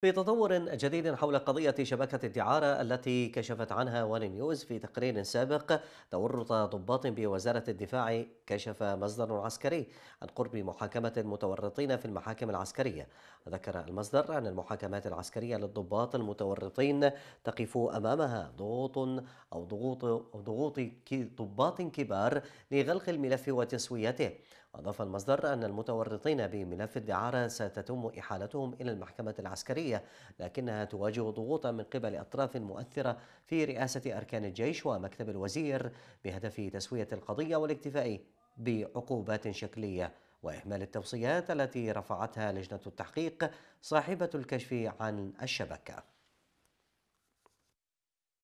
في تطور جديد حول قضية شبكة الدعارة التي كشفت عنها وان نيوز في تقرير سابق تورط ضباط بوزارة الدفاع كشف مصدر عسكري عن قرب محاكمة المتورطين في المحاكم العسكرية ذكر المصدر أن المحاكمات العسكرية للضباط المتورطين تقف أمامها ضغوط أو ضغوط أو ضغوط ضباط كبار لغلق الملف وتسويته أضاف المصدر أن المتورطين بملف الدعارة ستتم إحالتهم إلى المحكمة العسكرية الشرعية لكنها تواجه ضغوطا من قبل أطراف مؤثرة في رئاسة أركان الجيش ومكتب الوزير بهدف تسوية القضية والاكتفاء بعقوبات شكلية وإهمال التوصيات التي رفعتها لجنة التحقيق صاحبة الكشف عن الشبكة